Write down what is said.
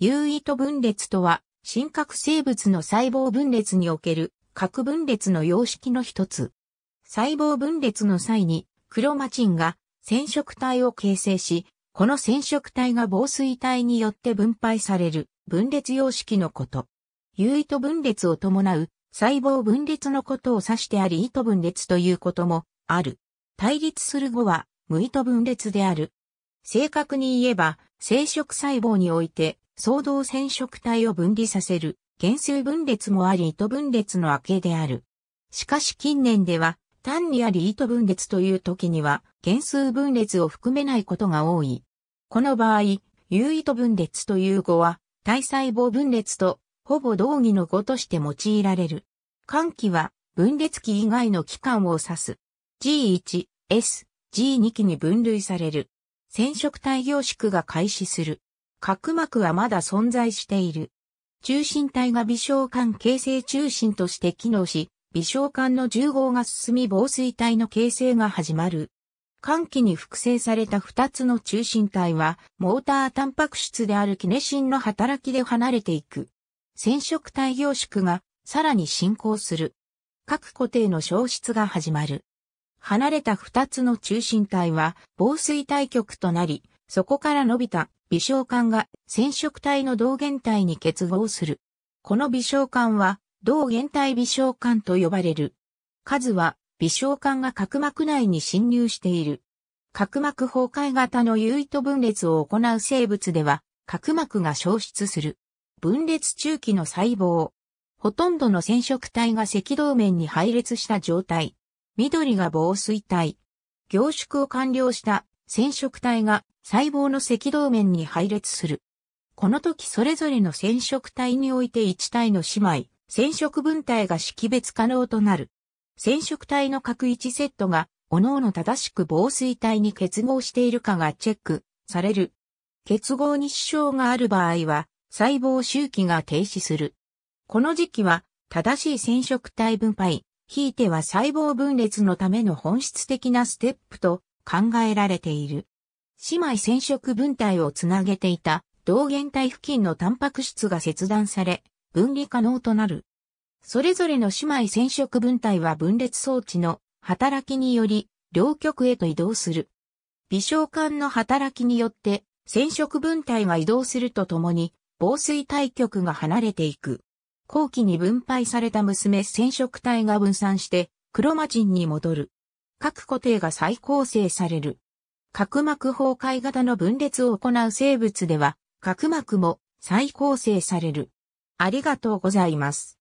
有意と分裂とは、真核生物の細胞分裂における核分裂の様式の一つ。細胞分裂の際に、クロマチンが染色体を形成し、この染色体が防水体によって分配される分裂様式のこと。有意と分裂を伴う細胞分裂のことを指してあり、意図分裂ということもある。対立する語は無意図分裂である。正確に言えば、生殖細胞において、相同染色体を分離させる、減数分裂もあり糸分裂の明けである。しかし近年では、単にあり糸分裂という時には、減数分裂を含めないことが多い。この場合、有糸分裂という語は、体細胞分裂と、ほぼ同義の語として用いられる。間期は、分裂期以外の期間を指す。G1、S、G2 期に分類される。染色体凝縮が開始する。角膜はまだ存在している。中心体が微小管形成中心として機能し、微小管の重合が進み防水体の形成が始まる。寒気に複製された二つの中心体は、モータータンパク質であるキネシンの働きで離れていく。染色体凝縮がさらに進行する。各固定の消失が始まる。離れた二つの中心体は防水対極となり、そこから伸びた微小管が染色体の同源体に結合する。この微小管は同源体微小管と呼ばれる。数は微小管が角膜内に侵入している。角膜崩壊型の有と分裂を行う生物では角膜が消失する。分裂中期の細胞。ほとんどの染色体が赤道面に配列した状態。緑が防水体。凝縮を完了した染色体が細胞の赤道面に配列する。この時それぞれの染色体において1体の姉妹、染色分体が識別可能となる。染色体の各1セットが、各々正しく防水体に結合しているかがチェックされる。結合に支障がある場合は、細胞周期が停止する。この時期は、正しい染色体分配、ひいては細胞分裂のための本質的なステップと考えられている。姉妹染色分体をつなげていた同源体付近のタンパク質が切断され、分離可能となる。それぞれの姉妹染色分体は分裂装置の働きにより両極へと移動する。微小管の働きによって染色分体が移動するとともに防水対極が離れていく。後期に分配された娘染色体が分散して、クロマチンに戻る。各固定が再構成される。角膜崩壊型の分裂を行う生物では、角膜も再構成される。ありがとうございます。